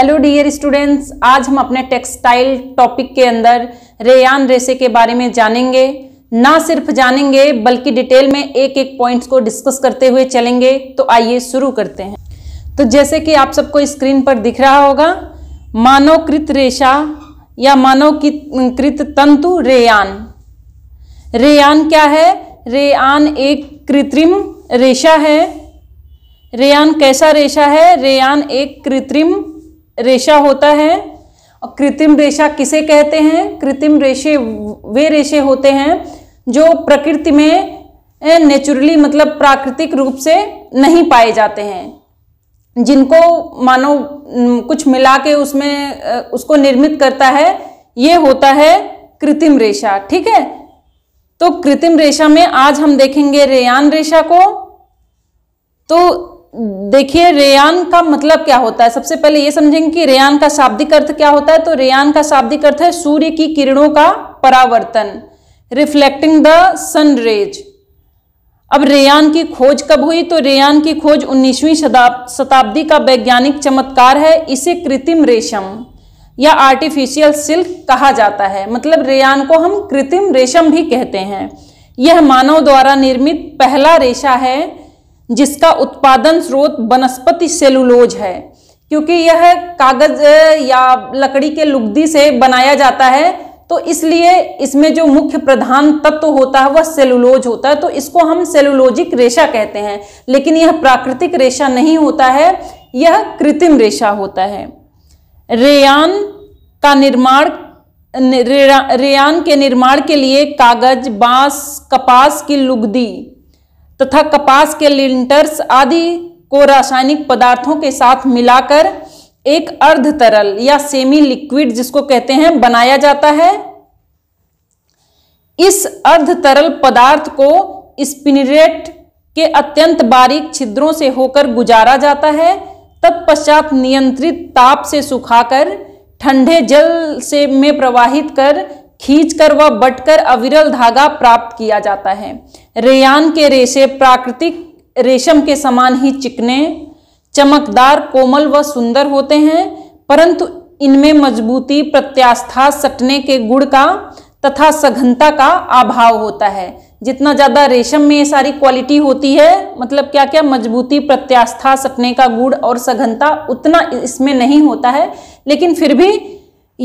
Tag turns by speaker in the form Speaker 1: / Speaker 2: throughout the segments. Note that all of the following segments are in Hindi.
Speaker 1: हेलो डियर स्टूडेंट्स आज हम अपने टेक्सटाइल टॉपिक के अंदर रेयान रेसे के बारे में जानेंगे ना सिर्फ जानेंगे बल्कि डिटेल में एक एक पॉइंट्स को डिस्कस करते हुए चलेंगे तो आइए शुरू करते हैं तो जैसे कि आप सबको स्क्रीन पर दिख रहा होगा मानवकृत रेशा या मानवकृत तंतु रेयान रेयान क्या है रेयान एक कृत्रिम रेशा है रेयान कैसा रेशा है रेयान एक कृत्रिम रेशा होता है और कृत्रिम रेशा किसे कहते हैं कृत्रिम रेशे वे रेशे होते हैं जो प्रकृति में नेचुरली मतलब प्राकृतिक रूप से नहीं पाए जाते हैं जिनको मानो कुछ मिला के उसमें उसको निर्मित करता है ये होता है कृत्रिम रेशा ठीक है तो कृत्रिम रेशा में आज हम देखेंगे रेयान रेशा को तो देखिए रेयान का मतलब क्या होता है सबसे पहले ये समझेंगे कि रेयान का शाब्दिक अर्थ क्या होता है तो रेयान का शाब्दिक अर्थ है सूर्य की किरणों का परावर्तन रिफ्लेक्टिंग द सन रेज अब रेयान की खोज कब हुई तो रेयान की खोज 19वीं शताब्दी का वैज्ञानिक चमत्कार है इसे कृत्रिम रेशम या आर्टिफिशियल सिल्क कहा जाता है मतलब रेयान को हम कृत्रिम रेशम भी कहते हैं यह मानव द्वारा निर्मित पहला रेशा है जिसका उत्पादन स्रोत वनस्पति सेलुलोज है क्योंकि यह कागज या लकड़ी के लुगदी से बनाया जाता है तो इसलिए इसमें जो मुख्य प्रधान तत्व होता है वह सेलुलोज होता है तो इसको हम सेलुलोजिक रेशा कहते हैं लेकिन यह प्राकृतिक रेशा नहीं होता है यह कृत्रिम रेशा होता है रेयान का निर्माण रेयान के निर्माण के लिए कागज बांस कपास की लुगदी तथा कपास के लिंटर्स आदि को रासायनिक पदार्थों के साथ मिलाकर एक अर्ध तरल या सेमी लिक्विड जिसको कहते हैं बनाया जाता है इस अर्ध तरल पदार्थ को स्पिनरेट के अत्यंत बारीक छिद्रों से होकर गुजारा जाता है तत्पश्चात नियंत्रित ताप से सुखाकर ठंडे जल से में प्रवाहित कर खींचकर व बटकर अविरल धागा प्राप्त किया जाता है रेयान के रेशे प्राकृतिक रेशम के समान ही चिकने चमकदार कोमल व सुंदर होते हैं परंतु इनमें मजबूती प्रत्यास्था सटने के गुण का तथा सघनता का अभाव होता है जितना ज़्यादा रेशम में ये सारी क्वालिटी होती है मतलब क्या क्या मजबूती प्रत्यास्था सटने का गुड़ और सघनता उतना इसमें नहीं होता है लेकिन फिर भी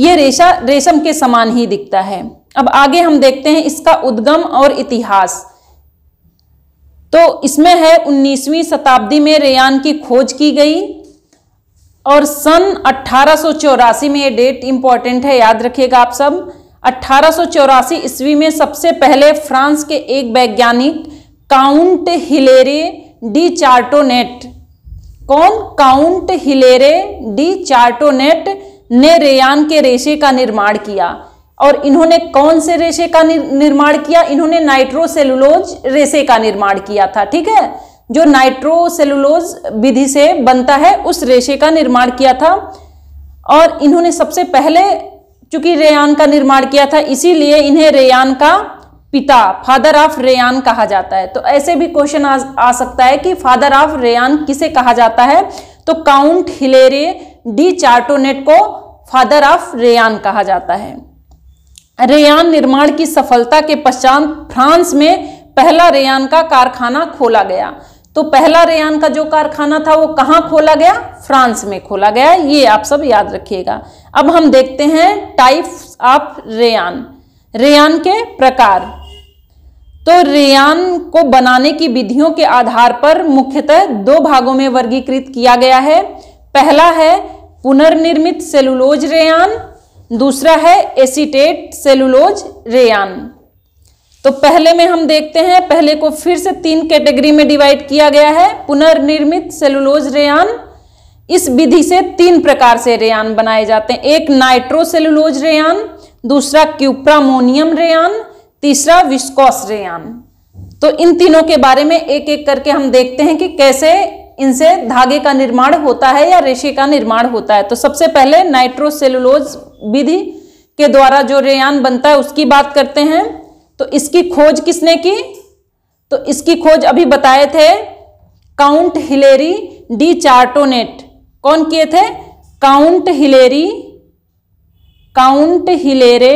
Speaker 1: ये रेशा रेशम के समान ही दिखता है अब आगे हम देखते हैं इसका उद्गम और इतिहास तो इसमें है 19वीं शताब्दी में रेयान की खोज की गई और सन अट्ठारह में ये डेट इंपॉर्टेंट है याद रखिएगा आप सब अट्ठारह ईस्वी में सबसे पहले फ्रांस के एक वैज्ञानिक काउंट हिलेरे डी चार्टोनेट कौन काउंट हिलेरे डी चार्टोनेट ने रेयान के रेशे का निर्माण किया और इन्होंने कौन से रेशे का निर्माण किया इन्होंने नाइट्रोसेलुलोज रेशे का निर्माण किया था ठीक है जो नाइट्रोसेलुलोज विधि से बनता है उस रेशे का निर्माण किया था और इन्होंने सबसे पहले चूंकि रेयान का निर्माण किया था इसीलिए इन्हें रेयान का पिता फादर ऑफ रेयान कहा जाता है तो ऐसे भी क्वेश्चन आ, आ सकता है कि फादर ऑफ रेयान किसे कहा जाता है तो काउंट हिलेरे डी चार्टोनेट को फादर ऑफ रेयान कहा जाता है रेयान निर्माण की सफलता के पश्चात फ्रांस में पहला रेयान का कारखाना खोला गया तो पहला रेयान का जो कारखाना था वो कहाँ खोला गया फ्रांस में खोला गया ये आप सब याद रखिएगा अब हम देखते हैं टाइप्स ऑफ रेयान रेयान के प्रकार तो रेयान को बनाने की विधियों के आधार पर मुख्यतः दो भागों में वर्गीकृत किया गया है पहला है पुनर्निर्मित सेलुलोज रेयान दूसरा है एसीटेट सेलुलोज रेयान तो पहले में हम देखते हैं पहले को फिर से तीन कैटेगरी में डिवाइड किया गया है पुनर्निर्मित सेलुलोज रेयान इस विधि से तीन प्रकार से रेयान बनाए जाते हैं एक नाइट्रोसेलुलोज रेयान दूसरा क्यूप्रामोनियम रेयान तीसरा विस्कॉस रेयान तो इन तीनों के बारे में एक एक करके हम देखते हैं कि कैसे इनसे धागे का निर्माण होता है या रेशे का निर्माण होता है तो सबसे पहले नाइट्रोसेलुलोज विधि के द्वारा जो रेयान बनता है उसकी बात करते हैं तो इसकी खोज किसने की तो इसकी खोज अभी बताए थे काउंट हिलेरी डी चार्टोनेट कौन किए थे count Hilaire count Hilaire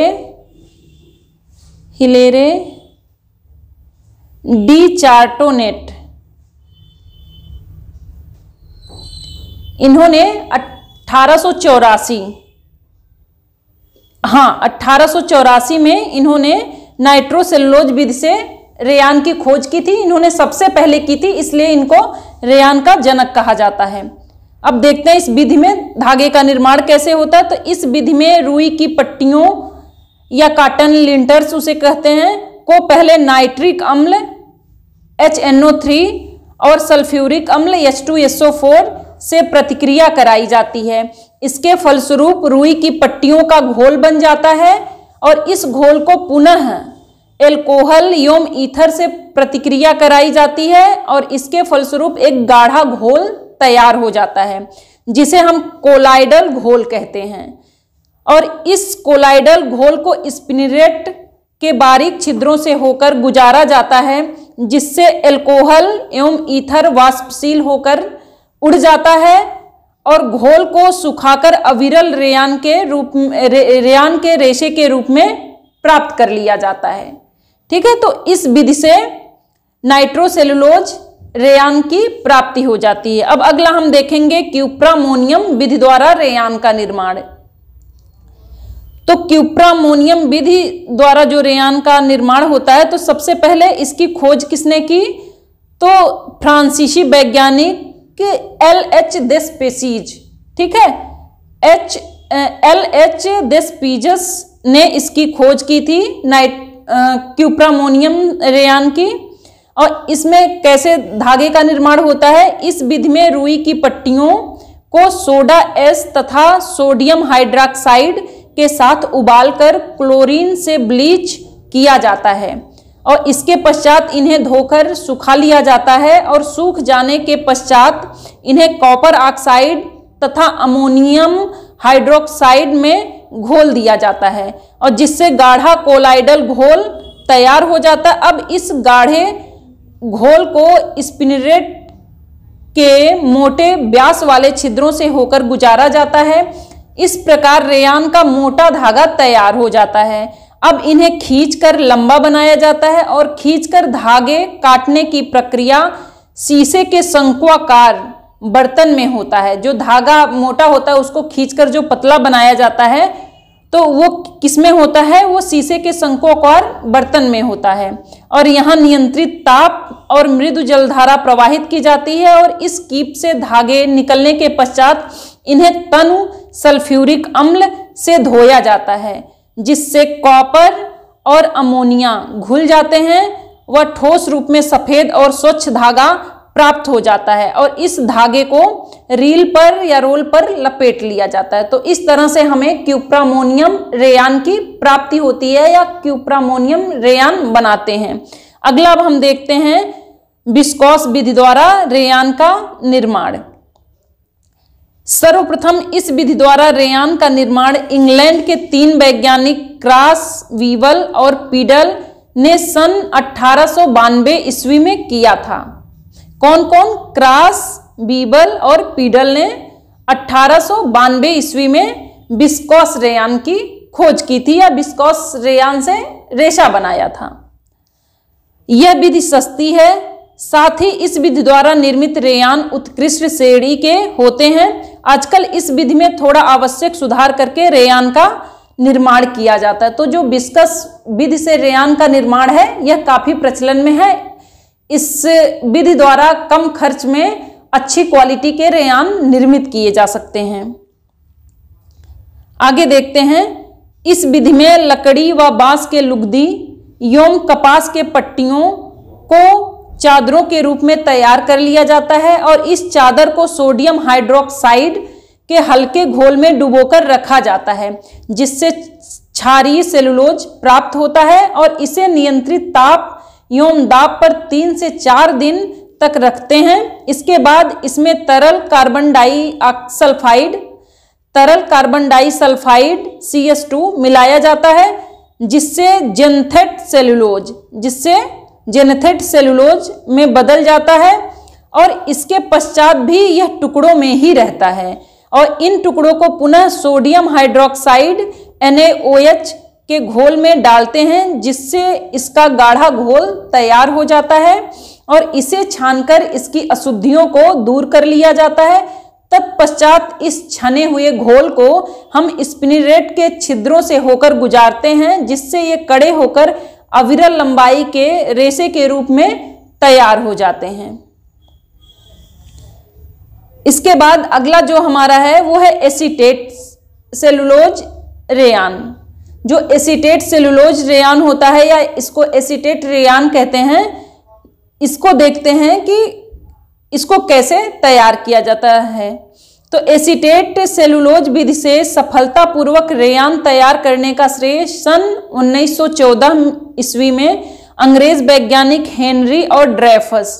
Speaker 1: Hilaire de Chardonnet इन्होंने अठारह हाँ अट्ठारह में इन्होंने नाइट्रोसेलोज विधि से रेयान की खोज की थी इन्होंने सबसे पहले की थी इसलिए इनको रेयान का जनक कहा जाता है अब देखते हैं इस विधि में धागे का निर्माण कैसे होता है तो इस विधि में रुई की पट्टियों या काटन लिंटर्स उसे कहते हैं को पहले नाइट्रिक अम्ल HNO3 और सल्फ्यूरिक अम्ल H2SO4 से प्रतिक्रिया कराई जाती है इसके फलस्वरूप रुई की पट्टियों का घोल बन जाता है और इस घोल को पुनः एल्कोहल योम ईथर से प्रतिक्रिया कराई जाती है और इसके फलस्वरूप एक गाढ़ा घोल तैयार हो जाता है जिसे हम कोलाइडल घोल कहते हैं और इस कोलाइडल घोल को स्पिनरेट के बारीक छिद्रों से होकर गुजारा जाता है जिससे एल्कोहल एवं ईथर वाष्पशील होकर उड़ जाता है और घोल को सुखाकर अविरल रेयान के रूप रे, रेयान के रेशे के रूप में प्राप्त कर लिया जाता है ठीक है तो इस विधि से नाइट्रोसेलुलोज रेयान की प्राप्ति हो जाती है अब अगला हम देखेंगे क्यूप्रामोनियम विधि द्वारा रेयान का निर्माण तो क्यूप्रामोनियम विधि द्वारा जो रेयान का निर्माण होता है तो सबसे पहले इसकी खोज किसने की तो फ्रांसीसी वैज्ञानिक कि एल एच दिस पेसीज ठीक है H L H Despeissis ने इसकी खोज की थी नाइट क्यूप्रामोनियम रेयान की और इसमें कैसे धागे का निर्माण होता है इस विधि में रुई की पट्टियों को सोडा एस तथा सोडियम हाइड्रोक्साइड के साथ उबालकर क्लोरीन से ब्लीच किया जाता है और इसके पश्चात इन्हें धोकर सुखा लिया जाता है और सूख जाने के पश्चात इन्हें कॉपर ऑक्साइड तथा अमोनियम हाइड्रोक्साइड में घोल दिया जाता है और जिससे गाढ़ा कोलाइडल घोल तैयार हो जाता है अब इस गाढ़े घोल को स्पिनरेट के मोटे ब्यास वाले छिद्रों से होकर गुजारा जाता है इस प्रकार रेयान का मोटा धागा तैयार हो जाता है अब इन्हें खींचकर लंबा बनाया जाता है और खींचकर धागे काटने की प्रक्रिया शीशे के संकुआकार बर्तन में होता है जो धागा मोटा होता है उसको खींचकर जो पतला बनाया जाता है तो वो किस में होता है वो शीशे के शंकुआकार बर्तन में होता है और यहाँ नियंत्रित ताप और मृदु जलधारा प्रवाहित की जाती है और इस कीप से धागे निकलने के पश्चात इन्हें तनु सल्फ्यूरिक अम्ल से धोया जाता है जिससे कॉपर और अमोनिया घुल जाते हैं वह ठोस रूप में सफ़ेद और स्वच्छ धागा प्राप्त हो जाता है और इस धागे को रील पर या रोल पर लपेट लिया जाता है तो इस तरह से हमें क्यूप्रामोनियम रेयान की प्राप्ति होती है या क्यूप्रामोनियम रेयान बनाते हैं अगला अब हम देखते हैं बिस्कॉस विधि द्वारा रेयान का निर्माण सर्वप्रथम इस विधि द्वारा रेयान का निर्माण इंग्लैंड के तीन वैज्ञानिक क्रास वीवल और पीडल ने सन अठारह ईस्वी में किया था कौन कौन क्रास बीबल और पीडल ने अठारह ईस्वी में बिस्कॉस रेयान की खोज की थी या बिस्कॉस रेयान से रेशा बनाया था यह विधि सस्ती है साथ ही इस विधि द्वारा निर्मित रेयान उत्कृष्ट श्रेणी के होते हैं आजकल इस विधि में थोड़ा आवश्यक सुधार करके रेयान का निर्माण किया जाता है तो जो बिस्कस विधि से रेयान का निर्माण है यह काफ़ी प्रचलन में है इस विधि द्वारा कम खर्च में अच्छी क्वालिटी के रेयान निर्मित किए जा सकते हैं आगे देखते हैं इस विधि में लकड़ी व बांस के लुगदी एवं कपास के पट्टियों को चादरों के रूप में तैयार कर लिया जाता है और इस चादर को सोडियम हाइड्रोक्साइड के हल्के घोल में डुबोकर रखा जाता है जिससे क्षारीय सेलुलोज प्राप्त होता है और इसे नियंत्रित ताप एवं दाब पर तीन से चार दिन तक रखते हैं इसके बाद इसमें तरल कार्बन डाई सल्फाइड तरल कार्बन डाई सल्फाइड सी मिलाया जाता है जिससे जेंथेट सेलुलोज जिससे जेनेथेट सेलुलोज में बदल जाता है और इसके पश्चात भी यह टुकड़ों में ही रहता है और इन टुकड़ों को पुनः सोडियम हाइड्रोक्साइड एन के घोल में डालते हैं जिससे इसका गाढ़ा घोल तैयार हो जाता है और इसे छानकर इसकी अशुद्धियों को दूर कर लिया जाता है तत्पश्चात इस छने हुए घोल को हम स्पिनरेट के छिद्रों से होकर गुजारते हैं जिससे ये कड़े होकर अविरल लंबाई के रेसे के रूप में तैयार हो जाते हैं इसके बाद अगला जो हमारा है वो है एसीटेट सेलुलोज रेयान जो एसीटेट सेलुलोज रेयान होता है या इसको एसीटेट रेयान कहते हैं इसको देखते हैं कि इसको कैसे तैयार किया जाता है तो एसीटेट सेलुलोज विधि से सफलतापूर्वक रेयान तैयार करने का श्रेय सन 1914 ईस्वी में अंग्रेज वैज्ञानिक हेनरी और ड्रेफस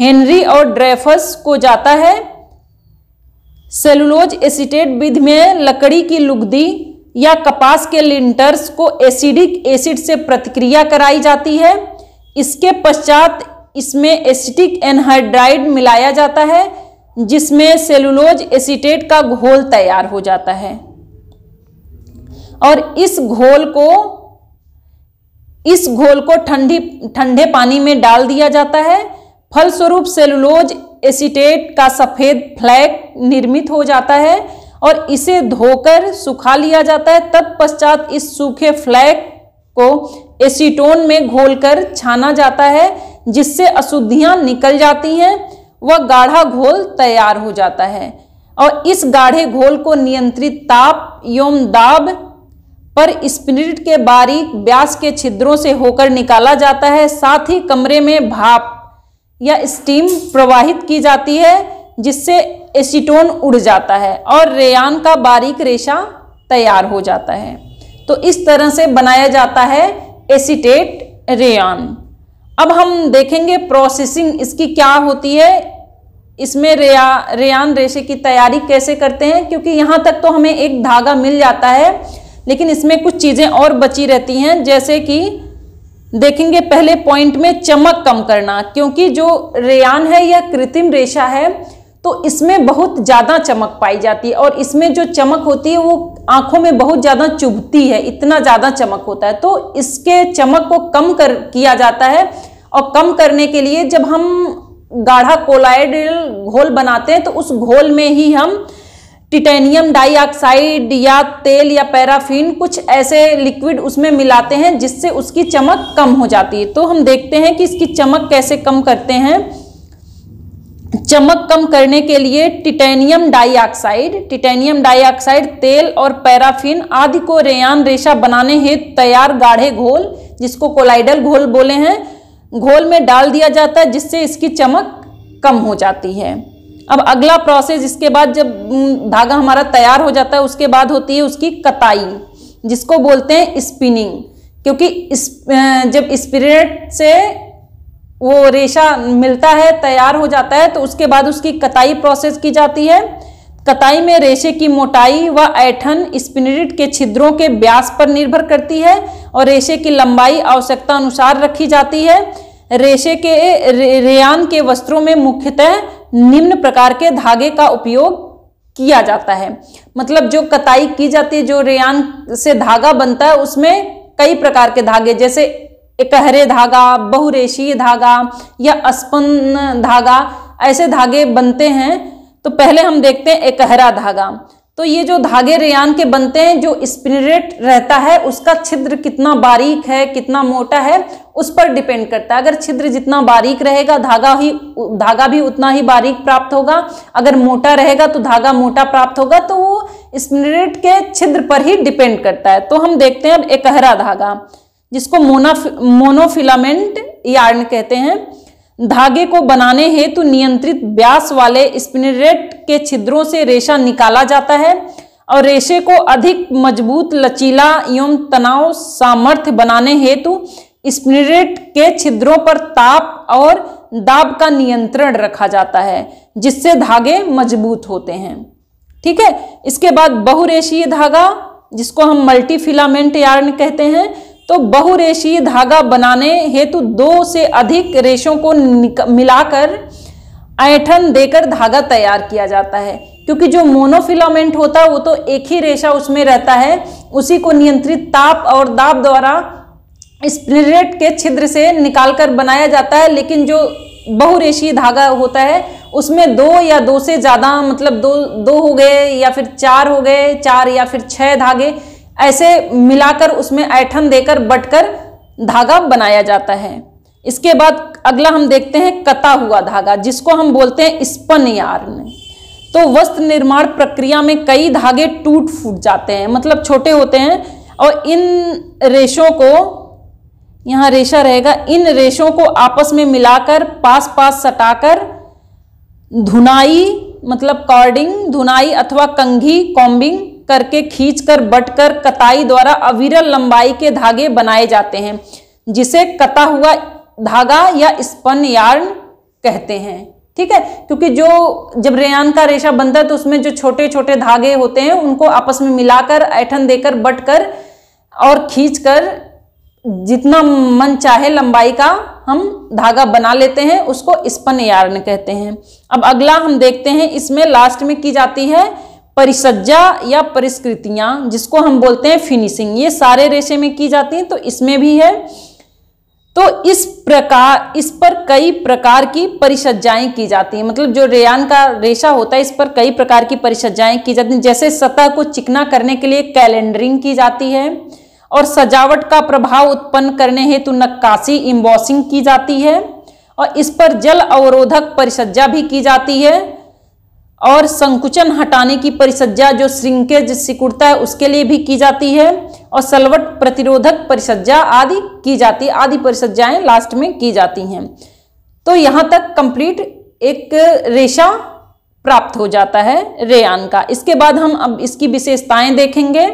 Speaker 1: हेनरी और ड्रेफस को जाता है सेलुलोज एसीटेट विधि में लकड़ी की लुगदी या कपास के लिंटर्स को एसिडिक एसिड से प्रतिक्रिया कराई जाती है इसके पश्चात इसमें एसिटिक एनहाइड्राइड मिलाया जाता है जिसमें सेलुलोज एसीटेट का घोल तैयार हो जाता है और इस घोल को इस घोल को ठंडी ठंडे पानी में डाल दिया जाता है फलस्वरूप सेलुलोज एसीटेट का सफ़ेद फ्लैक निर्मित हो जाता है और इसे धोकर सुखा लिया जाता है तत्पश्चात इस सूखे फ्लैक को एसीटोन में घोलकर छाना जाता है जिससे अशुद्धियां निकल जाती हैं वह गाढ़ा घोल तैयार हो जाता है और इस गाढ़े घोल को नियंत्रित ताप एवं दाब पर स्पिरिट के बारीक ब्यास के छिद्रों से होकर निकाला जाता है साथ ही कमरे में भाप या स्टीम प्रवाहित की जाती है जिससे एसीटोन उड़ जाता है और रेयान का बारीक रेशा तैयार हो जाता है तो इस तरह से बनाया जाता है एसीटेट रेयान अब हम देखेंगे प्रोसेसिंग इसकी क्या होती है इसमें रेया रेयान रेशे की तैयारी कैसे करते हैं क्योंकि यहाँ तक तो हमें एक धागा मिल जाता है लेकिन इसमें कुछ चीज़ें और बची रहती हैं जैसे कि देखेंगे पहले पॉइंट में चमक कम करना क्योंकि जो रेयान है या कृत्रिम रेशा है तो इसमें बहुत ज़्यादा चमक पाई जाती है और इसमें जो चमक होती है वो आँखों में बहुत ज़्यादा चुभती है इतना ज़्यादा चमक होता है तो इसके चमक को कम कर किया जाता है और कम करने के लिए जब हम गाढ़ा कोलाइडल घोल बनाते हैं तो उस घोल में ही हम टिटेनियम डाइऑक्साइड या तेल या पैराफिन कुछ ऐसे लिक्विड उसमें मिलाते हैं जिससे उसकी चमक कम हो जाती है तो हम देखते हैं कि इसकी चमक कैसे कम करते हैं चमक कम करने के लिए टिटेनियम डाइऑक्साइड टिटेनियम डाइऑक्साइड तेल और पैराफिन आदि को रेयान रेशा बनाने हेतु तैयार गाढ़े घोल जिसको कोलाइडल घोल बोले हैं घोल में डाल दिया जाता है जिससे इसकी चमक कम हो जाती है अब अगला प्रोसेस इसके बाद जब धागा हमारा तैयार हो जाता है उसके बाद होती है उसकी कताई जिसको बोलते हैं स्पिनिंग क्योंकि इस जब स्पिरिट से वो रेशा मिलता है तैयार हो जाता है तो उसके बाद उसकी कताई प्रोसेस की जाती है कताई में रेशे की मोटाई व ऐठन स्पिनिट के छिद्रों के व्यास पर निर्भर करती है और रेशे की लंबाई आवश्यकता अनुसार रखी जाती है रेशे के रेयान के वस्त्रों में मुख्यतः निम्न प्रकार के धागे का उपयोग किया जाता है मतलब जो कताई की जाती है जो रेयान से धागा बनता है उसमें कई प्रकार के धागे जैसे एकहरे धागा बहुरेशीय धागा या अस्पन धागा ऐसे धागे बनते हैं तो पहले हम देखते हैं एकहरा धागा तो ये जो धागे रेयान के बनते हैं जो स्पिनरेट रहता है उसका छिद्र कितना बारीक है कितना मोटा है उस पर डिपेंड करता है अगर छिद्र जितना बारीक रहेगा धागा ही धागा भी उतना ही बारीक प्राप्त होगा अगर मोटा रहेगा तो धागा मोटा प्राप्त होगा तो वो स्पिनरेट के छिद्र पर ही डिपेंड करता है तो हम देखते हैं अब एकहरा धागा जिसको मोना मोनोफिलामेंट यार्न कहते हैं धागे को बनाने हेतु नियंत्रित व्यास वाले स्पिनरेट के छिद्रों से रेशा निकाला जाता है और रेशे को अधिक मजबूत लचीला एवं तनाव सामर्थ्य बनाने हेतु स्पिनरेट के छिद्रों पर ताप और दाब का नियंत्रण रखा जाता है जिससे धागे मजबूत होते हैं ठीक है इसके बाद बहुरेशीय धागा जिसको हम मल्टीफिलामेंट यार्न कहते हैं तो बहुरेशीय धागा बनाने हेतु दो से अधिक रेशों को मिलाकर ऐठन देकर धागा तैयार किया जाता है क्योंकि जो मोनोफिलामेंट होता है वो तो एक ही रेशा उसमें रहता है उसी को नियंत्रित ताप और दाब द्वारा स्प्रिलेट के छिद्र से निकालकर बनाया जाता है लेकिन जो बहुरेशीय धागा होता है उसमें दो या दो से ज़्यादा मतलब दो दो हो गए या फिर चार हो गए चार या फिर छः धागे ऐसे मिलाकर उसमें ऐठन देकर बटकर धागा बनाया जाता है इसके बाद अगला हम देखते हैं कता हुआ धागा जिसको हम बोलते हैं स्पन यार्न तो वस्त्र निर्माण प्रक्रिया में कई धागे टूट फूट जाते हैं मतलब छोटे होते हैं और इन रेशों को यहाँ रेशा रहेगा इन रेशों को आपस में मिलाकर पास पास सटाकर धुनाई मतलब कॉर्डिंग धुनाई अथवा कंघी कॉम्बिंग करके खींचकर बटकर कताई द्वारा अविरल लंबाई के धागे बनाए जाते हैं जिसे कता हुआ धागा या स्पन यार्न कहते हैं ठीक है क्योंकि जो जब रेयान का रेशा बनता है तो उसमें जो छोटे छोटे धागे होते हैं उनको आपस में मिलाकर ऐठन देकर बटकर और खींचकर जितना मन चाहे लंबाई का हम धागा बना लेते हैं उसको स्पन यार्न कहते हैं अब अगला हम देखते हैं इसमें लास्ट में की जाती है परिसज्जा या परिस्कृतियां जिसको हम बोलते हैं फिनिशिंग ये सारे रेशे में की जाती हैं तो इसमें भी है तो इस प्रकार इस पर कई प्रकार की परिसज्जाएं की जाती हैं मतलब जो रेयान का रेशा होता है इस पर कई प्रकार की परिसज्जाएं की जाती हैं जैसे सतह को चिकना करने के लिए कैलेंडरिंग की जाती है और सजावट का प्रभाव उत्पन्न करने हेतु नक्काशी इम्बॉसिंग की जाती है और इस पर जल अवरोधक परिसज्जा भी की जाती है और संकुचन हटाने की परिसज्जा जो श्रिंकेज सिकुड़ता है उसके लिए भी की जाती है और सलवट प्रतिरोधक परिसज्जा आदि की जाती आदि परिसज्जाएं लास्ट में की जाती हैं तो यहाँ तक कंप्लीट एक रेशा प्राप्त हो जाता है रेयान का इसके बाद हम अब इसकी विशेषताएं देखेंगे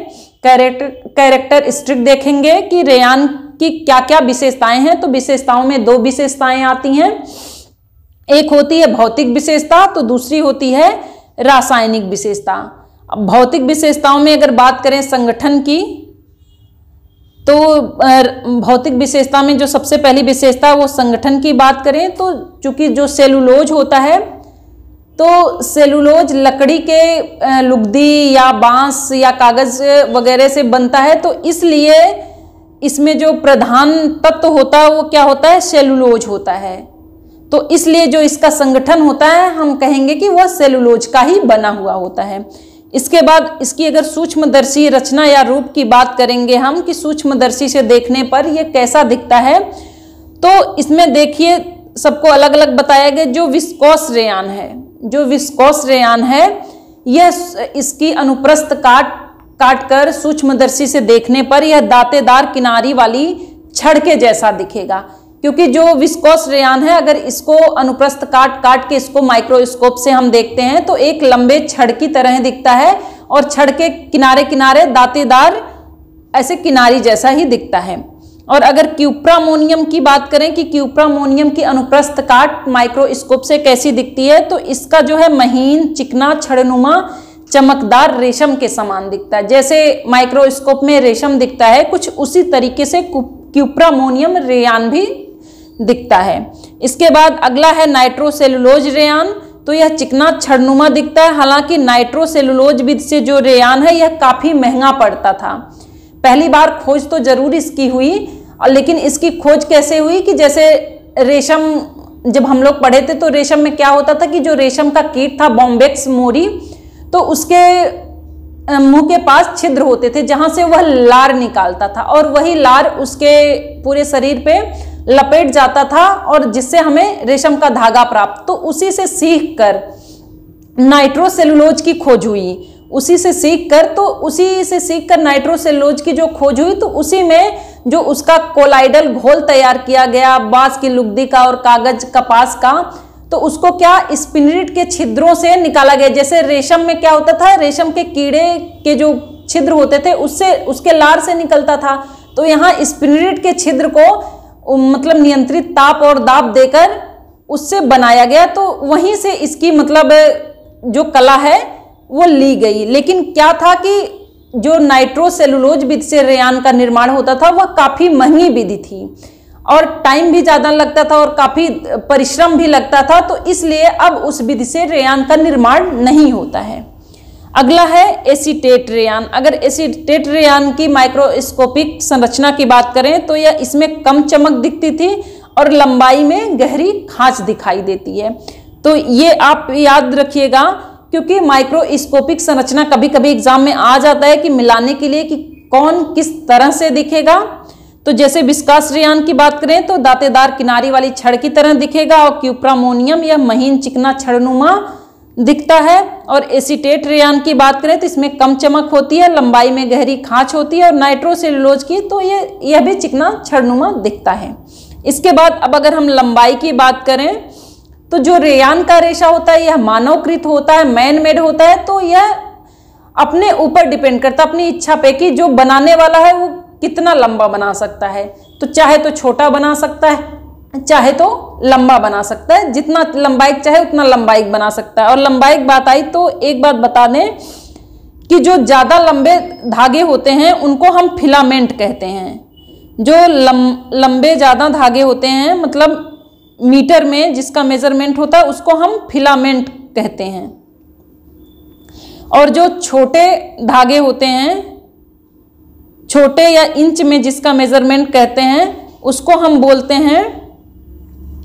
Speaker 1: कैरेक्टर कैरेक्टर स्ट्रिक देखेंगे कि रेयान की क्या क्या विशेषताएं हैं तो विशेषताओं में दो विशेषताएं आती हैं एक होती है भौतिक विशेषता तो दूसरी होती है रासायनिक विशेषता अब भौतिक विशेषताओं में अगर बात करें संगठन की तो भौतिक विशेषता में जो सबसे पहली विशेषता है वो संगठन की बात करें तो चूंकि जो सेलुलोज होता है तो सेलुलोज लकड़ी के लुगदी या बांस या कागज़ वगैरह से बनता है तो इसलिए इसमें जो प्रधान तत्व होता है वो क्या होता है सेलुलोज होता है तो इसलिए जो इसका संगठन होता है हम कहेंगे कि वह सेलुलोज का ही बना हुआ होता है इसके बाद इसकी अगर सूक्ष्मदर्शी रचना या रूप की बात करेंगे हम कि सूक्ष्मदर्शी से देखने पर यह कैसा दिखता है तो इसमें देखिए सबको अलग अलग बताया गया जो विस्कोस रेयान है जो विस्कोस रेयान है यह इसकी अनुप्रस्थ काट काट कर सूक्ष्मदर्शी से देखने पर यह दातेदार किनारी वाली छड़ के जैसा दिखेगा क्योंकि जो विस्कोस रेयान है अगर इसको अनुप्रस्थ काट काट के इसको माइक्रोस्कोप से हम देखते हैं तो एक लंबे छड़ की तरह दिखता है और छड़ के किनारे किनारे दातेदार ऐसे किनारी जैसा ही दिखता है और अगर क्यूप्रामोनियम की बात करें कि क्यूप्रामोनियम की अनुप्रस्थ काट माइक्रोस्कोप से कैसी दिखती है तो इसका जो है महीन चिकना छड़नुमा चमकदार रेशम के समान दिखता है जैसे माइक्रोस्कोप में रेशम दिखता है कुछ उसी तरीके से क्यूप्रामोनियम रेयान भी दिखता है इसके बाद अगला है नाइट्रोसेलुलोज रेयान तो यह चिकना छड़नुमा दिखता है हालांकि नाइट्रोसेलुलोज भी से जो रेयान है यह काफ़ी महंगा पड़ता था पहली बार खोज तो ज़रूर इसकी हुई लेकिन इसकी खोज कैसे हुई कि जैसे रेशम जब हम लोग पढ़े थे तो रेशम में क्या होता था कि जो रेशम का कीट था बॉम्बेक्स मोरी तो उसके मुंह के पास छिद्र होते थे जहाँ से वह लार निकालता था और वही लार उसके पूरे शरीर पे लपेट जाता था और जिससे हमें रेशम का धागा प्राप्त तो उसी से सीख कर नाइट्रोसेलुलोज की खोज हुई उसी से सीख कर तो उसी से सीख कर नाइट्रोसेलुलोज की जो खोज हुई तो उसी में जो उसका कोलाइडल घोल तैयार किया गया बांस की लुगदी का और कागज कपास का तो उसको क्या स्पिनरिट के छिद्रों से निकाला गया जैसे रेशम में क्या होता था रेशम के कीड़े के जो छिद्र होते थे उससे उसके लार से निकलता था तो यहाँ स्पिनरिट के छिद्र को मतलब नियंत्रित ताप और दाब देकर उससे बनाया गया तो वहीं से इसकी मतलब जो कला है वो ली गई लेकिन क्या था कि जो नाइट्रोसेलुलोज विधि से रेयान का निर्माण होता था वह काफ़ी महंगी विधि थी और टाइम भी ज़्यादा लगता था और काफ़ी परिश्रम भी लगता था तो इसलिए अब उस विधि से रेयान का निर्माण नहीं होता है अगला है एसीटेट्रियान अगर एसीटेट्रियान की माइक्रोस्कोपिक संरचना की बात करें तो यह इसमें कम चमक दिखती थी और लंबाई में गहरी खांच दिखाई देती है तो ये आप याद रखिएगा क्योंकि माइक्रोस्कोपिक संरचना कभी कभी एग्जाम में आ जाता है कि मिलाने के लिए कि कौन किस तरह से दिखेगा तो जैसे विस्कास रियान की बात करें तो दातेदार किनारी वाली छड़ की तरह दिखेगा और क्यूप्रामोनियम या महीन चिकना छड़नुमा दिखता है और एसीटेट रेयान की बात करें तो इसमें कम चमक होती है लंबाई में गहरी खाँच होती है और नाइट्रोसेलुलोज की तो ये यह भी चिकना छड़नुमा दिखता है इसके बाद अब अगर हम लंबाई की बात करें तो जो रेयान का रेशा होता है यह मानवकृत होता है मैन मेड होता है तो यह अपने ऊपर डिपेंड करता है अपनी इच्छा पे कि जो बनाने वाला है वो कितना लंबा बना सकता है तो चाहे तो छोटा बना सकता है चाहे तो लंबा बना सकता है जितना लंबाई चाहे उतना लंबाई बना सकता है और लंबाई बात आई तो एक बात बता दें कि जो ज़्यादा लंबे धागे होते हैं उनको हम फिलामेंट कहते हैं जो लम, लंबे ज़्यादा धागे होते हैं मतलब मीटर में जिसका मेजरमेंट होता है उसको हम फिलामेंट कहते हैं और जो छोटे धागे होते हैं छोटे या इंच में जिसका मेजरमेंट कहते हैं उसको हम बोलते हैं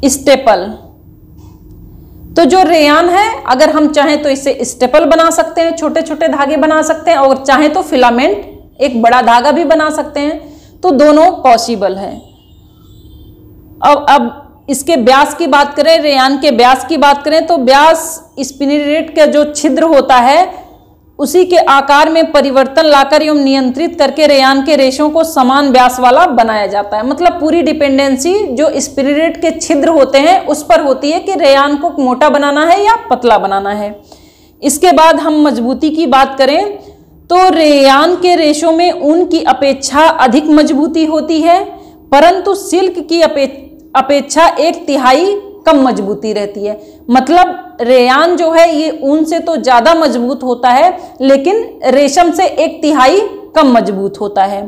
Speaker 1: स्टेपल तो जो रेयान है अगर हम चाहें तो इसे स्टेपल बना सकते हैं छोटे छोटे धागे बना सकते हैं और चाहें तो फिलामेंट एक बड़ा धागा भी बना सकते हैं तो दोनों पॉसिबल है अब अब इसके ब्यास की बात करें रेयान के ब्यास की बात करें तो ब्यास स्पिनिरेट का जो छिद्र होता है उसी के आकार में परिवर्तन लाकर एवं नियंत्रित करके रेयान के रेशों को समान व्यास वाला बनाया जाता है मतलब पूरी डिपेंडेंसी जो स्पिरिट के छिद्र होते हैं उस पर होती है कि रेयान को मोटा बनाना है या पतला बनाना है इसके बाद हम मजबूती की बात करें तो रेयान के रेशों में ऊन की अपेक्षा अधिक मजबूती होती है परंतु सिल्क की अपेक्षा एक तिहाई कम मजबूती रहती है मतलब रेयान जो है ये ऊन से तो ज़्यादा मजबूत होता है लेकिन रेशम से एक तिहाई कम मजबूत होता है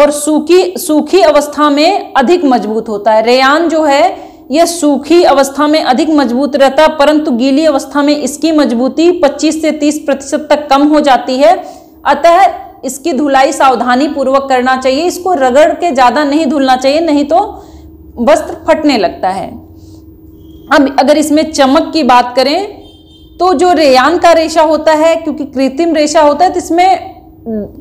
Speaker 1: और सूखी सूखी अवस्था में अधिक मजबूत होता है रेयान जो है यह सूखी अवस्था में अधिक मजबूत रहता परंतु गीली अवस्था में इसकी मजबूती 25 से 30 प्रतिशत तक कम हो जाती है अतः इसकी धुलाई सावधानी पूर्वक करना चाहिए इसको रगड़ के ज़्यादा नहीं धुलना चाहिए नहीं तो वस्त्र फटने लगता है अब अगर इसमें चमक की बात करें तो जो रेयान का रेशा होता है क्योंकि कृत्रिम रेशा होता है तो इसमें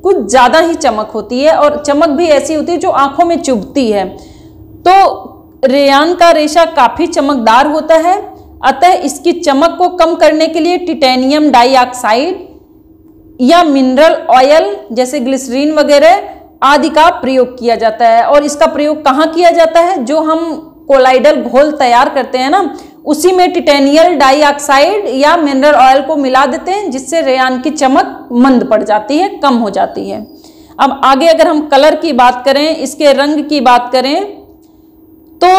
Speaker 1: कुछ ज़्यादा ही चमक होती है और चमक भी ऐसी होती है जो आँखों में चुभती है तो रेयान का रेशा काफ़ी चमकदार होता है अतः इसकी चमक को कम करने के लिए टिटेनियम डाइऑक्साइड या मिनरल ऑयल जैसे ग्लिसरीन वगैरह आदि का प्रयोग किया जाता है और इसका प्रयोग कहाँ किया जाता है जो हम कोलाइडल घोल तैयार करते हैं ना उसी में टिटेनियल डाइऑक्साइड या मिनरल ऑयल को मिला देते हैं जिससे रेयान की चमक मंद पड़ जाती है कम हो जाती है अब आगे अगर हम कलर की बात करें इसके रंग की बात करें तो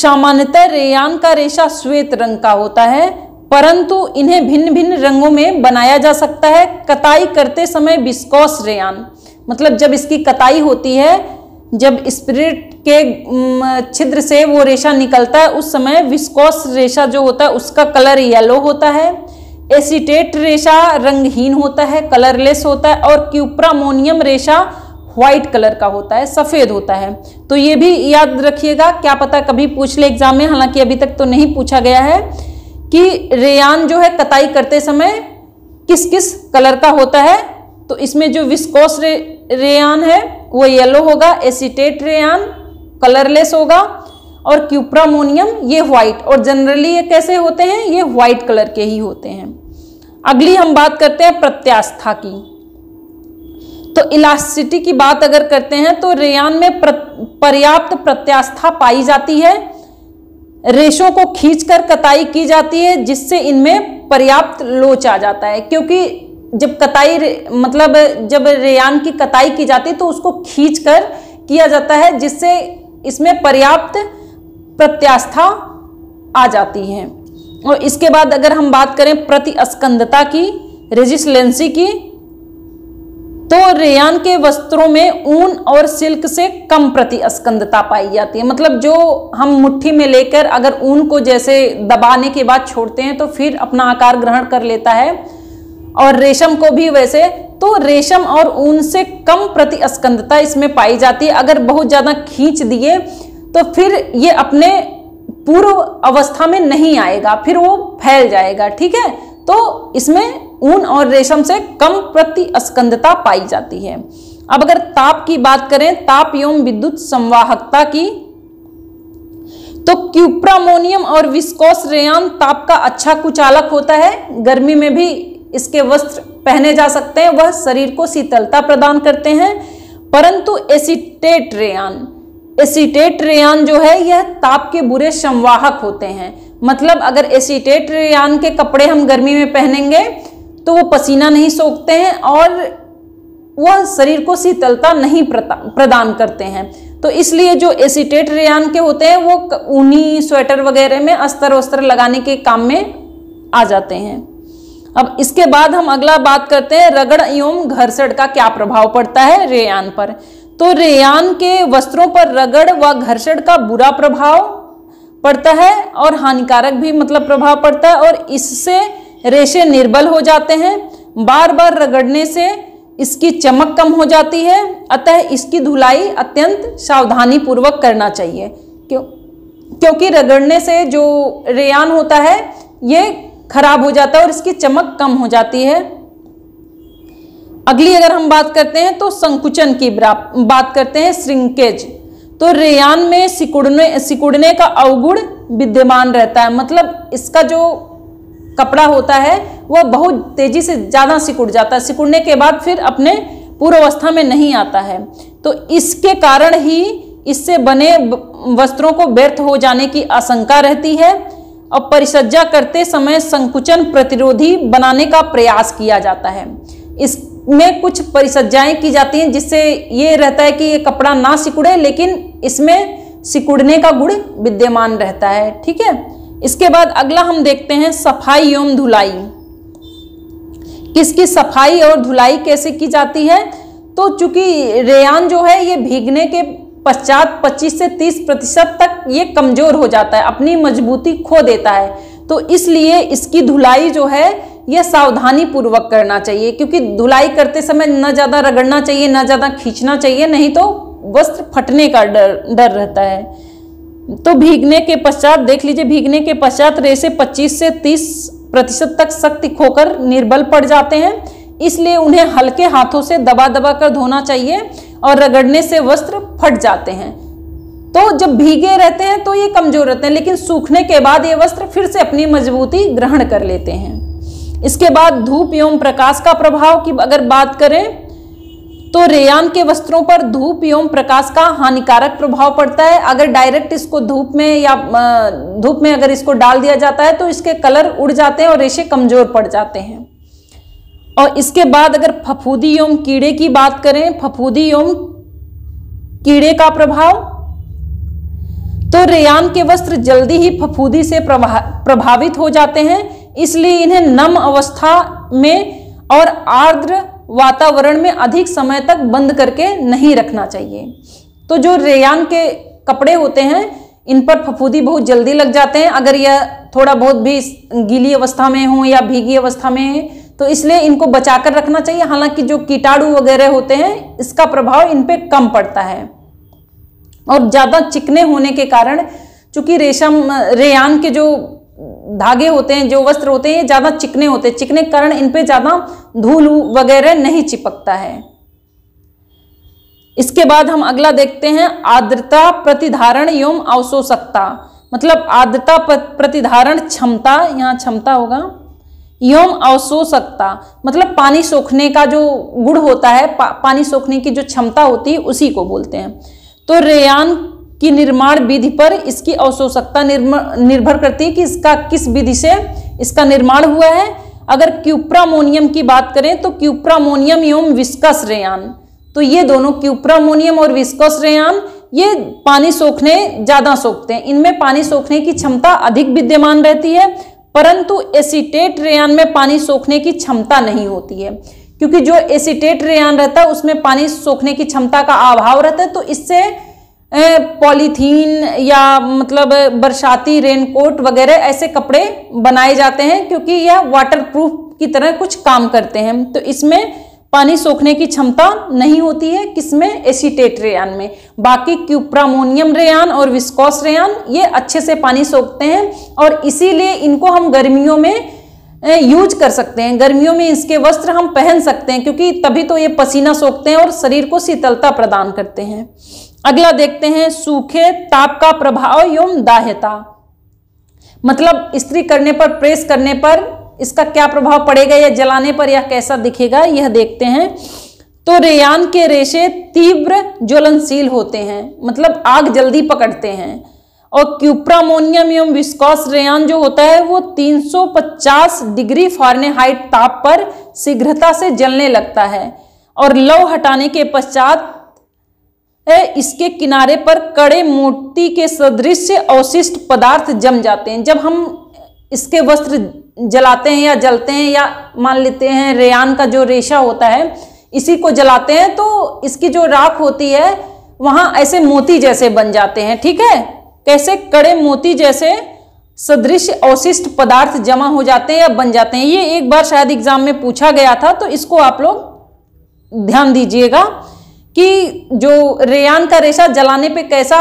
Speaker 1: सामान्यतः रेयान का रेशा श्वेत रंग का होता है परंतु इन्हें भिन्न भिन्न रंगों में बनाया जा सकता है कताई करते समय बिस्कोस रेयान मतलब जब इसकी कताई होती है जब स्प्रिट के छिद्र से वो रेशा निकलता है उस समय विस्कोस रेशा जो होता है उसका कलर येलो होता है एसीटेट रेशा रंगहीन होता है कलरलेस होता है और क्यूप्रामोनियम रेशा व्हाइट कलर का होता है सफ़ेद होता है तो ये भी याद रखिएगा क्या पता कभी पूछ ले एग्जाम में हालांकि अभी तक तो नहीं पूछा गया है कि रेयान जो है कताई करते समय किस किस कलर का होता है तो इसमें जो विस्कोस रे, रेयान है वो येलो होगा एसिटेट रेन कलरलेस होगा और क्यूप्रामोनियम ये व्हाइट और जनरली ये कैसे होते हैं ये व्हाइट कलर के ही होते हैं अगली हम बात करते हैं प्रत्यास्था की तो इलास्टिसिटी की बात अगर करते हैं तो रेयान में पर्याप्त प्रत्यास्था पाई जाती है रेशों को खींचकर कताई की जाती है जिससे इनमें पर्याप्त लोच आ जाता है क्योंकि जब कताई मतलब जब रेयान की कताई की जाती है तो उसको खींच कर किया जाता है जिससे इसमें पर्याप्त प्रत्यास्था आ जाती है और इसके बाद अगर हम बात करें प्रतिस्कंदता की रेजिस्लेंसी की तो रेयान के वस्त्रों में ऊन और सिल्क से कम प्रतिस्कंदता पाई जाती है मतलब जो हम मुट्ठी में लेकर अगर ऊन को जैसे दबाने के बाद छोड़ते हैं तो फिर अपना आकार ग्रहण कर लेता है और रेशम को भी वैसे तो रेशम और ऊन से कम प्रतिस्कंदता इसमें पाई जाती है अगर बहुत ज़्यादा खींच दिए तो फिर ये अपने पूर्व अवस्था में नहीं आएगा फिर वो फैल जाएगा ठीक है तो इसमें ऊन और रेशम से कम प्रतिस्कंदता पाई जाती है अब अगर ताप की बात करें ताप एवं विद्युत संवाहकता की तो क्यूप्रामोनियम और विस्कोस रेयान ताप का अच्छा कुचालक होता है गर्मी में भी इसके वस्त्र पहने जा सकते हैं वह शरीर को शीतलता प्रदान करते हैं परंतु एसिटेट रेयान एसिटेट रेयान जो है यह ताप के बुरे संवाहक होते हैं मतलब अगर एसिटेट रेयान के कपड़े हम गर्मी में पहनेंगे तो वो पसीना नहीं सोखते हैं और वह शरीर को शीतलता नहीं प्रदान करते हैं तो इसलिए जो एसिटेट रेयान के होते हैं वो ऊनी स्वेटर वगैरह में अस्तर वस्त्र लगाने के काम में आ जाते हैं अब इसके बाद हम अगला बात करते हैं रगड़ एवं घर्षण का क्या प्रभाव पड़ता है रेयान पर तो रेयान के वस्त्रों पर रगड़ व घर्षण का बुरा प्रभाव पड़ता है और हानिकारक भी मतलब प्रभाव पड़ता है और इससे रेशे निर्बल हो जाते हैं बार बार रगड़ने से इसकी चमक कम हो जाती है अतः इसकी धुलाई अत्यंत सावधानी पूर्वक करना चाहिए क्यों क्योंकि रगड़ने से जो रेयान होता है ये खराब हो जाता है और इसकी चमक कम हो जाती है अगली अगर हम बात करते हैं तो संकुचन की बात करते हैं श्रिंकेज तो रेयान में सिकुड़ने सिकुड़ने का अवगुण विद्यमान रहता है मतलब इसका जो कपड़ा होता है वह बहुत तेजी से ज़्यादा सिकुड़ जाता है सिकुड़ने के बाद फिर अपने पूर्वावस्था में नहीं आता है तो इसके कारण ही इससे बने वस्त्रों को व्यर्थ हो जाने की आशंका रहती है और परिसज्जा करते समय संकुचन प्रतिरोधी बनाने का प्रयास किया जाता है इसमें कुछ परिसज्जाएं की जाती हैं जिससे ये रहता है कि ये कपड़ा ना सिकुड़े लेकिन इसमें सिकुड़ने का गुण विद्यमान रहता है ठीक है इसके बाद अगला हम देखते हैं सफाई एवं धुलाई किसकी सफाई और धुलाई कैसे की जाती है तो चूंकि रेयान जो है ये भीगने के पश्चात 25 से 30 प्रतिशत तक ये कमज़ोर हो जाता है अपनी मजबूती खो देता है तो इसलिए इसकी धुलाई जो है यह सावधानी पूर्वक करना चाहिए क्योंकि धुलाई करते समय ना ज़्यादा रगड़ना चाहिए ना ज़्यादा खींचना चाहिए नहीं तो वस्त्र फटने का डर डर रहता है तो भीगने के पश्चात देख लीजिए भीगने के पश्चात रेसे 25 से 30 प्रतिशत तक शक्ति खोकर निर्बल पड़ जाते हैं इसलिए उन्हें हल्के हाथों से दबा दबा कर धोना चाहिए और रगड़ने से वस्त्र फट जाते हैं तो जब भीगे रहते हैं तो ये कमजोर रहते हैं लेकिन सूखने के बाद ये वस्त्र फिर से अपनी मजबूती ग्रहण कर लेते हैं इसके बाद धूप एवं प्रकाश का प्रभाव की अगर बात करें तो रेयान के वस्त्रों पर धूप एवं प्रकाश का हानिकारक प्रभाव पड़ता है अगर डायरेक्ट इसको धूप में या धूप में अगर इसको डाल दिया जाता है तो इसके कलर उड़ जाते हैं और रेशे कमजोर पड़ जाते हैं और इसके बाद अगर फफूदी एवं कीड़े की बात करें फफूदी एवं कीड़े का प्रभाव तो रेयान के वस्त्र जल्दी ही फफूदी से प्रभा, प्रभावित हो जाते हैं इसलिए इन्हें नम अवस्था में और आर्द्र वातावरण में अधिक समय तक बंद करके नहीं रखना चाहिए तो जो रेयान के कपड़े होते हैं इन पर फफूदी बहुत जल्दी लग जाते हैं अगर यह थोड़ा बहुत भी गीली अवस्था में हो या भीगी अवस्था में तो इसलिए इनको बचाकर रखना चाहिए हालांकि जो कीटाणु वगैरह होते हैं इसका प्रभाव इन पर कम पड़ता है और ज़्यादा चिकने होने के कारण चूंकि रेशम रेयान के जो धागे होते हैं जो वस्त्र होते हैं ये ज़्यादा चिकने होते हैं चिकने के कारण इन पर ज़्यादा धूल वगैरह नहीं चिपकता है इसके बाद हम अगला देखते हैं आर्द्रता प्रतिधारण एवं अवशोषकता मतलब आर्द्रता प्रतिधारण क्षमता यहाँ क्षमता होगा यम अवशोषकता मतलब पानी सोखने का जो गुड़ होता है पा, पानी सोखने की जो क्षमता होती है उसी को बोलते हैं तो रेयान की निर्माण विधि पर इसकी अवशोषकता निर्भर करती है कि इसका किस विधि से इसका निर्माण हुआ है अगर क्यूप्रामोनियम की बात करें तो क्यूप्रामोनियम एवं विस्कस रेयान तो ये दोनों क्यूप्रामोनियम और विस्कस रेयान ये पानी सोखने ज़्यादा सोखते हैं इनमें पानी सोखने की क्षमता अधिक विद्यमान रहती है परंतु एसीटेट रेयान में पानी सोखने की क्षमता नहीं होती है क्योंकि जो एसीटेट रेयान रहता है उसमें पानी सोखने की क्षमता का अभाव रहता है तो इससे पॉलीथीन या मतलब बरसाती रेनकोट वगैरह ऐसे कपड़े बनाए जाते हैं क्योंकि यह वाटरप्रूफ की तरह कुछ काम करते हैं तो इसमें पानी सोखने की क्षमता नहीं होती है किसमें एसीटेट रेयान में बाकी क्यूप्रामोनियम रेयान और विस्कोस रेयान ये अच्छे से पानी सोखते हैं और इसीलिए इनको हम गर्मियों में यूज कर सकते हैं गर्मियों में इसके वस्त्र हम पहन सकते हैं क्योंकि तभी तो ये पसीना सोखते हैं और शरीर को शीतलता प्रदान करते हैं अगला देखते हैं सूखे ताप का प्रभाव एवं दाह्यता मतलब स्त्री करने पर प्रेस करने पर इसका क्या प्रभाव पड़ेगा या जलाने पर यह कैसा दिखेगा यह देखते हैं तो रेयान के रेशे तीव्र ज्वलनशील होते हैं मतलब आग जल्दी पकड़ते हैं और क्यूप्रामोनियम एवं विस्कॉस रेयान जो होता है वो 350 डिग्री फॉरनहाइट ताप पर शीघ्रता से जलने लगता है और लव हटाने के पश्चात इसके किनारे पर कड़े मोटी के सदृश अवशिष्ट पदार्थ जम जाते हैं जब हम इसके वस्त्र जलाते हैं या जलते हैं या मान लेते हैं रेयान का जो रेशा होता है इसी को जलाते हैं तो इसकी जो राख होती है वहां ऐसे मोती जैसे बन जाते हैं ठीक है कैसे कड़े मोती जैसे सदृश अवशिष्ट पदार्थ जमा हो जाते हैं या बन जाते हैं ये एक बार शायद एग्जाम में पूछा गया था तो इसको आप लोग ध्यान दीजिएगा कि जो रेयान का रेशा जलाने पे कैसा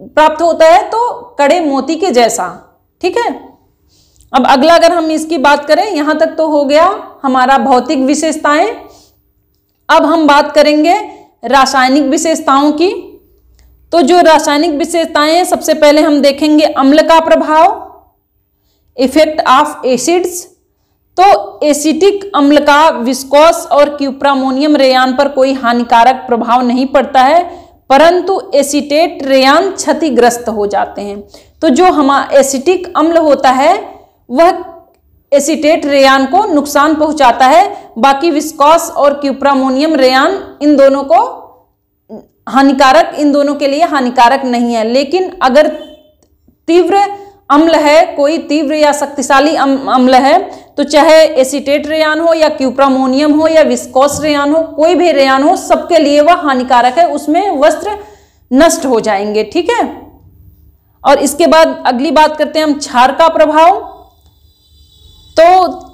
Speaker 1: प्राप्त होता है तो कड़े मोती के जैसा ठीक है अब अगला अगर हम इसकी बात करें यहां तक तो हो गया हमारा भौतिक विशेषताएं अब हम बात करेंगे रासायनिक विशेषताओं की तो जो रासायनिक विशेषताएं सबसे पहले हम देखेंगे अम्ल का प्रभाव इफेक्ट ऑफ एसिड्स तो एसिटिक अम्ल का विस्कोस और क्यूप्रामोनियम रेयान पर कोई हानिकारक प्रभाव नहीं पड़ता है परंतु एसिटेट रेयान क्षतिग्रस्त हो जाते हैं तो जो हमारा एसिटिक अम्ल होता है वह एसीटेट रेयान को नुकसान पहुंचाता है बाकी विस्कॉस और क्यूप्रामोनियम रेयान इन दोनों को हानिकारक इन दोनों के लिए हानिकारक नहीं है लेकिन अगर तीव्र अम्ल है कोई तीव्र या शक्तिशाली अम्ल है तो चाहे एसीटेट रेयान हो या क्यूप्रामोनियम हो या विस्कॉस रेयान हो कोई भी रेयान हो सबके लिए वह हानिकारक है उसमें वस्त्र नष्ट हो जाएंगे ठीक है और इसके बाद अगली बात करते हैं हम क्षार का प्रभाव तो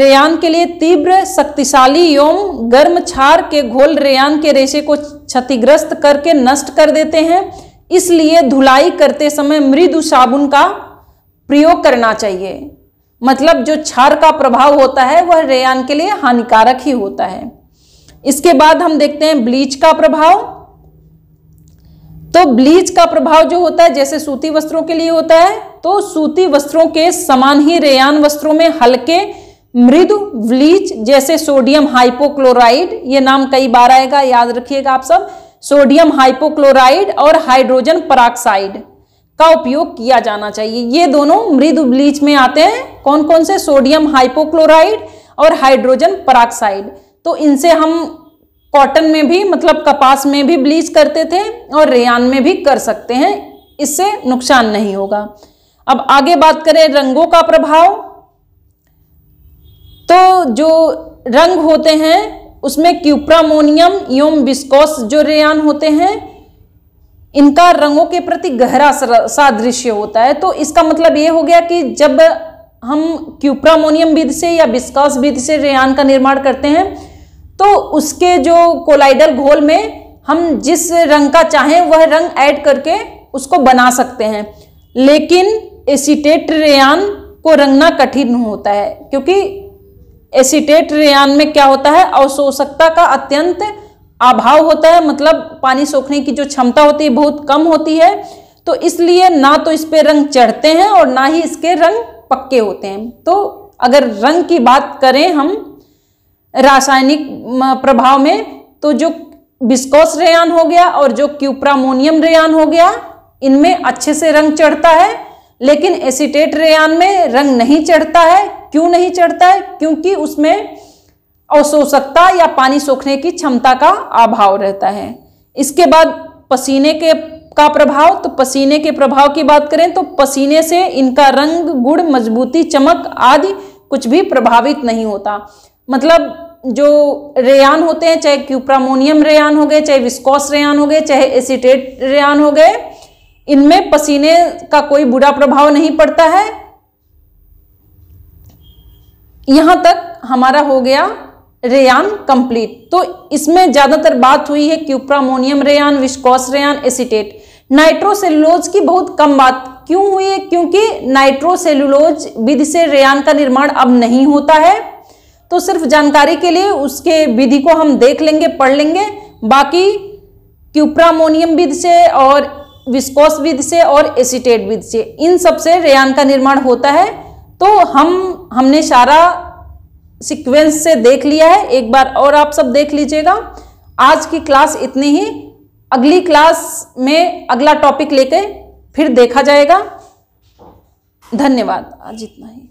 Speaker 1: रेयान के लिए तीव्र शक्तिशाली योम गर्म छार के घोल रेयान के रेशे को क्षतिग्रस्त करके नष्ट कर देते हैं इसलिए धुलाई करते समय मृदु साबुन का प्रयोग करना चाहिए मतलब जो छार का प्रभाव होता है वह रेयान के लिए हानिकारक ही होता है इसके बाद हम देखते हैं ब्लीच का प्रभाव तो ब्लीच का प्रभाव जो होता है जैसे सूती वस्त्रों के लिए होता है तो सूती वस्त्रों के समान ही रेयान वस्त्रों में हल्के मृदु ब्लीच जैसे सोडियम हाइपोक्लोराइड ये नाम कई बार आएगा याद रखिएगा आप सब सोडियम हाइपोक्लोराइड और हाइड्रोजन पराक्साइड का उपयोग किया जाना चाहिए ये दोनों मृदु ब्लीच में आते हैं कौन कौन से सोडियम हाइपोक्लोराइड और हाइड्रोजन पराक्साइड तो इनसे हम कॉटन में भी मतलब कपास में भी ब्लीच करते थे और रेयान में भी कर सकते हैं इससे नुकसान नहीं होगा अब आगे बात करें रंगों का प्रभाव तो जो रंग होते हैं उसमें क्यूप्रामोनियम योम बिस्कोस जो रेयान होते हैं इनका रंगों के प्रति गहरा सादृश्य होता है तो इसका मतलब ये हो गया कि जब हम क्यूप्रामोनियम विधि से या बिस्कॉस विधि से रेयान का निर्माण करते हैं तो उसके जो कोलाइडल घोल में हम जिस रंग का चाहें वह रंग ऐड करके उसको बना सकते हैं लेकिन एसीटेट रेयान को रंगना कठिन होता है क्योंकि एसीटेट रेयान में क्या होता है अवशोषकता का अत्यंत अभाव होता है मतलब पानी सोखने की जो क्षमता होती है बहुत कम होती है तो इसलिए ना तो इस पर रंग चढ़ते हैं और ना ही इसके रंग पक्के होते हैं तो अगर रंग की बात करें हम रासायनिक प्रभाव में तो जो बिस्कोस रेयान हो गया और जो क्यूप्रामोनियम रेयान हो गया इनमें अच्छे से रंग चढ़ता है लेकिन एसिटेट रेयान में रंग नहीं चढ़ता है क्यों नहीं चढ़ता है क्योंकि उसमें अवशोषकता या पानी सोखने की क्षमता का अभाव रहता है इसके बाद पसीने के का प्रभाव तो पसीने के प्रभाव की बात करें तो पसीने से इनका रंग गुड़ मजबूती चमक आदि कुछ भी प्रभावित नहीं होता मतलब जो रेयान होते हैं चाहे क्यूप्रामोनियम रेयान हो गए चाहे विस्कॉस रेयान हो गए चाहे एसिटेट रेयान हो गए इनमें पसीने का कोई बुरा प्रभाव नहीं पड़ता है यहां तक हमारा हो गया रेयान कंप्लीट तो इसमें ज्यादातर बात हुई है cuprammonium rayon viscose rayon acetate nitrocellulose की बहुत कम बात क्यों हुई है क्योंकि नाइट्रोसेलुलोज विधि से रेयान का निर्माण अब नहीं होता है तो सिर्फ जानकारी के लिए उसके विधि को हम देख लेंगे पढ़ लेंगे बाकी क्यूप्रामोनियम विधि से और विस्कोस विधि से और एसिटेट विधि से इन सब से रेयान का निर्माण होता है तो हम हमने सारा सीक्वेंस से देख लिया है एक बार और आप सब देख लीजिएगा आज की क्लास इतनी ही अगली क्लास में अगला टॉपिक लेके फिर देखा जाएगा धन्यवाद आज इतना ही